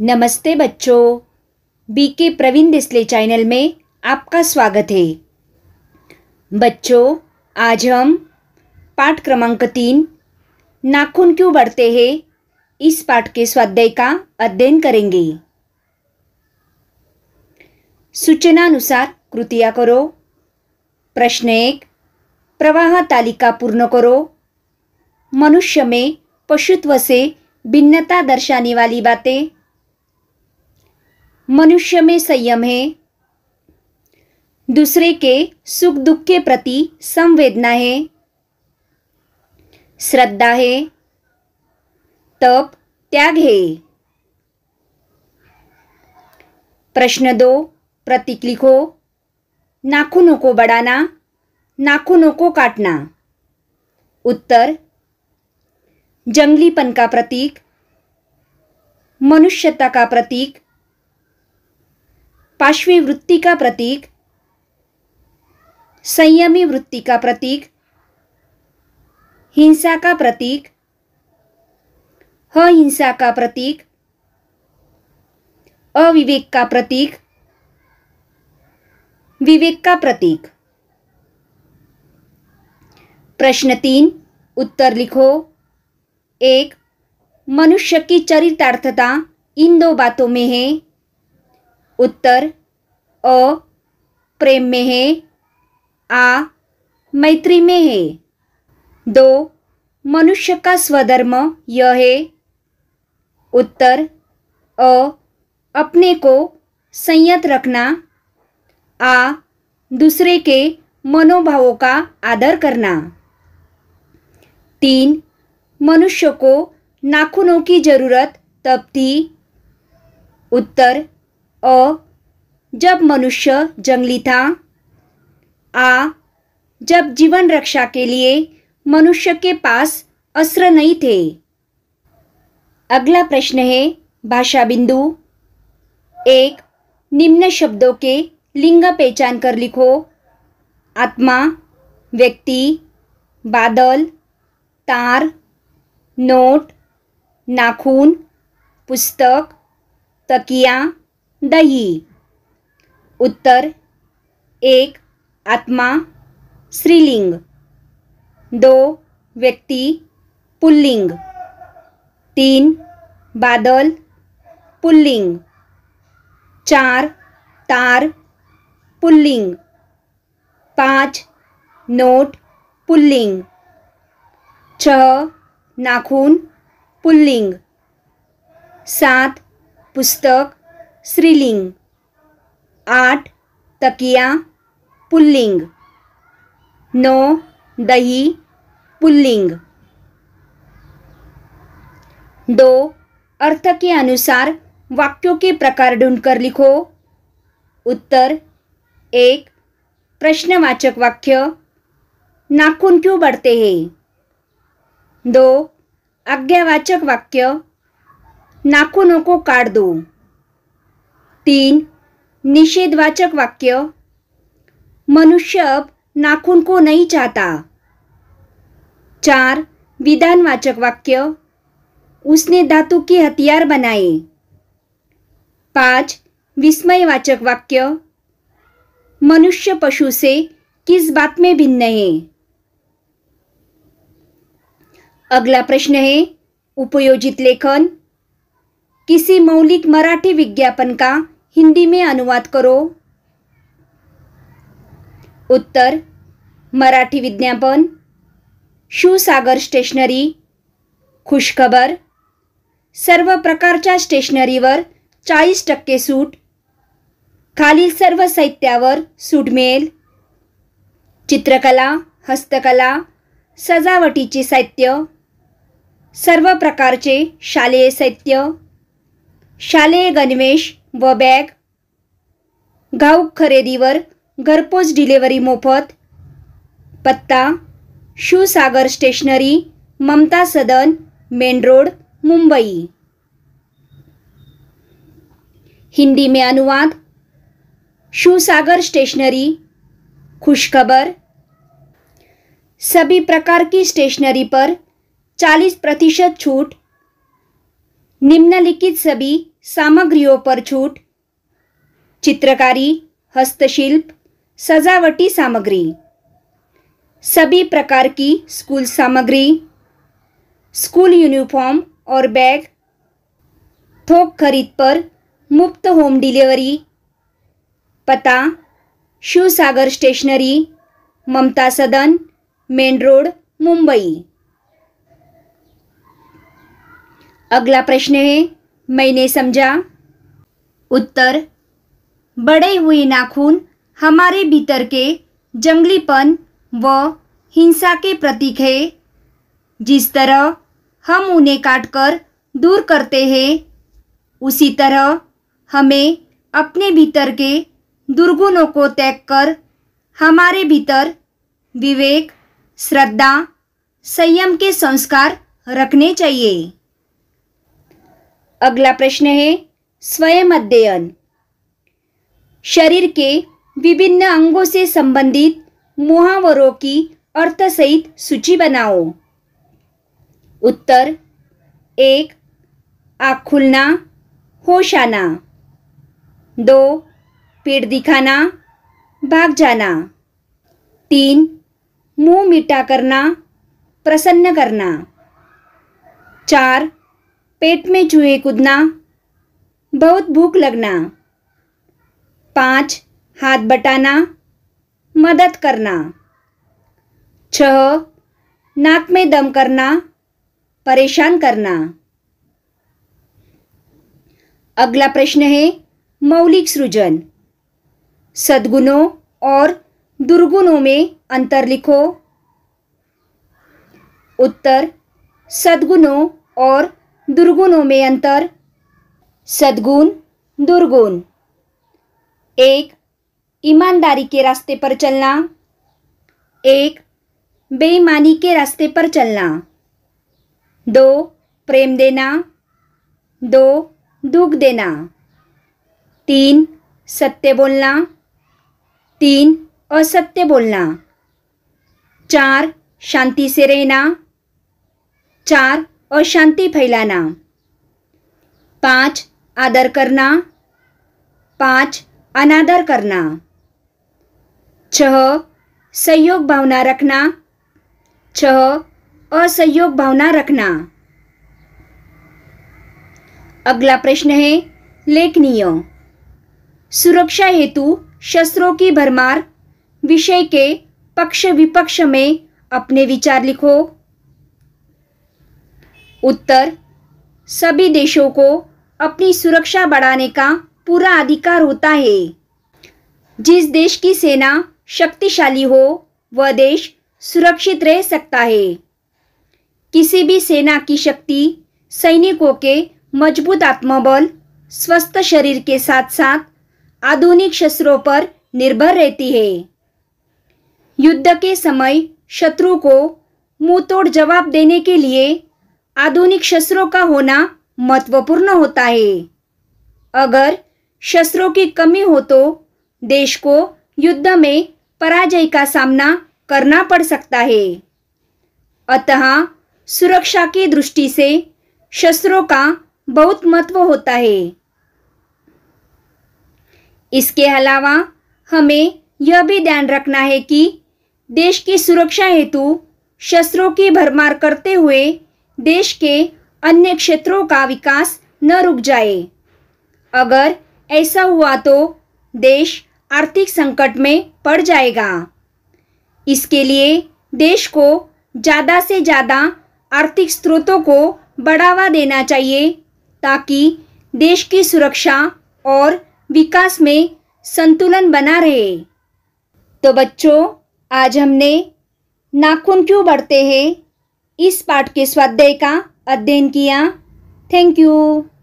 नमस्ते बच्चों BK Praveen डिस्ले channel में आपका स्वागत है बच्चों आज हम पाठ क्रमांक तीन नाखून क्यों बढ़ते हैं इस पाठ के स्वाध्याय का अध्ययन करेंगे सूचनानुसार कृतियाँ करो प्रश्न एक प्रवाह तालिका पूर्ण करो मनुष्य में पशुत्व से भिन्नता दर्शाने वाली बातें मनुष्य में संयम है दूसरे के सुख दुख के प्रति संवेदना है श्रद्धा है तप त्याग है प्रश्न दो प्रतीक लिखो नाखूनों को बढ़ाना नाखूनों को काटना उत्तर जंगलीपन का प्रतीक मनुष्यता का प्रतीक पाश्वी वृत्ति का प्रतीक संयमी वृत्ति का प्रतीक हिंसा का प्रतीक अहिंसा का प्रतीक अविवेक का प्रतीक विवेक का प्रतीक प्रश्न तीन उत्तर लिखो एक मनुष्य की चरितार्थता इन दो बातों में है उत्तर अ प्रेम में है आ मैत्री में है दो मनुष्य का स्वधर्म यह है उत्तर अ अपने को संयत रखना आ दूसरे के मनोभावों का आदर करना तीन मनुष्य को नाखूनों की जरूरत तब थी उत्तर अ जब मनुष्य जंगली था आ जब जीवन रक्षा के लिए मनुष्य के पास अस्त्र नहीं थे अगला प्रश्न है भाषा बिंदु एक निम्न शब्दों के लिंग पहचान कर लिखो आत्मा व्यक्ति बादल तार नोट नाखून पुस्तक तकिया दही उत्तर एक आत्मा श्रीलिंग दो व्यक्ति पुल्लिंग तीन बादल पुल्लिंग चार तार पुल्लिंग पाँच नोट पुल्लिंग छ नाखून पुल्लिंग सात पुस्तक श्रीलिंग आठ तकिया पुल्लिंग नौ दही पुल्लिंग दो अर्थ के अनुसार वाक्यों के प्रकार ढूंढकर लिखो उत्तर एक प्रश्नवाचक वाक्य नाखून क्यों बढ़ते हैं दो आज्ञावाचक वाक्य नाखूनों को काट दो तीन निषेधवाचक वाक्य मनुष्य अब नाखून को नहीं चाहता चार विधानवाचक वाक्य उसने धातु के हथियार बनाए पांच विस्मयवाचक वाक्य मनुष्य पशु से किस बात में भिन्न है अगला प्रश्न है उपयोजित लेखन किसी मौलिक मराठी विज्ञापन का हिंदी में अनुवाद करो उत्तर मराठी विज्ञापन शिवसागर स्टेशनरी खुशखबर सर्व प्रकारच्या स्टेशनरीवर चाळीस टक्के सूट खालील सर्व साहित्यावर सूट मिळेल चित्रकला हस्तकला सजावटीचे साहित्य सर्व प्रकारचे शालेय साहित्य शालेय गणवेश व बैग घाऊक खरे घरपोच डिलिवरी मोफत पत्ता सागर स्टेशनरी ममता सदन मेन रोड मुंबई हिंदी में अनुवाद सागर स्टेशनरी खुशखबर सभी प्रकार की स्टेशनरी पर 40 प्रतिशत छूट निम्नलिखित सभी सामग्रियों पर छूट चित्रकारी हस्तशिल्प सजावटी सामग्री सभी प्रकार की स्कूल सामग्री स्कूल यूनिफॉर्म और बैग थोक खरीद पर मुफ्त होम डिलीवरी पता शिव सागर स्टेशनरी ममता सदन मेन रोड मुंबई अगला प्रश्न है मैंने समझा उत्तर बड़े हुए नाखून हमारे भीतर के जंगलीपन व हिंसा के प्रतीक है जिस तरह हम उन्हें काटकर दूर करते हैं उसी तरह हमें अपने भीतर के दुर्गुणों को त्याग कर हमारे भीतर विवेक श्रद्धा संयम के संस्कार रखने चाहिए अगला प्रश्न है स्वयं अध्ययन शरीर के विभिन्न अंगों से संबंधित मुहावरों की अर्थ सहित सूची बनाओ उत्तर एक आँख खुलना होश आना दो पेट दिखाना भाग जाना तीन मुंह मीठा करना प्रसन्न करना चार पेट में चूहे कूदना बहुत भूख लगना पाँच हाथ बटाना मदद करना छह नाक में दम करना परेशान करना अगला प्रश्न है मौलिक सृजन सद्गुणों और दुर्गुणों में अंतर लिखो उत्तर सद्गुणों और दुर्गुणों में अंतर सद्गुण दुर्गुण एक ईमानदारी के रास्ते पर चलना एक बेईमानी के रास्ते पर चलना दो प्रेम देना दो दुख देना तीन सत्य बोलना तीन असत्य बोलना चार शांति से रहना चार और शांति फैलाना पाँच आदर करना पाँच अनादर करना छह सहयोग भावना रखना छह असहयोग भावना रखना अगला प्रश्न है लेखनीय सुरक्षा हेतु शस्त्रों की भरमार विषय के पक्ष विपक्ष में अपने विचार लिखो उत्तर सभी देशों को अपनी सुरक्षा बढ़ाने का पूरा अधिकार होता है जिस देश की सेना शक्तिशाली हो वह देश सुरक्षित रह सकता है किसी भी सेना की शक्ति सैनिकों के मजबूत आत्मबल स्वस्थ शरीर के साथ साथ आधुनिक शस्त्रों पर निर्भर रहती है युद्ध के समय शत्रु को तोड़ जवाब देने के लिए आधुनिक शस्त्रों का होना महत्वपूर्ण होता है अगर शस्त्रों की कमी हो तो देश को युद्ध में पराजय का सामना करना पड़ सकता है अतः सुरक्षा की दृष्टि से शस्त्रों का बहुत महत्व होता है इसके अलावा हमें यह भी ध्यान रखना है कि देश की सुरक्षा हेतु शस्त्रों की भरमार करते हुए देश के अन्य क्षेत्रों का विकास न रुक जाए अगर ऐसा हुआ तो देश आर्थिक संकट में पड़ जाएगा इसके लिए देश को ज़्यादा से ज़्यादा आर्थिक स्रोतों को बढ़ावा देना चाहिए ताकि देश की सुरक्षा और विकास में संतुलन बना रहे तो बच्चों आज हमने नाखून क्यों बढ़ते हैं इस पाठ के स्वाध्याय का अध्ययन किया थैंक यू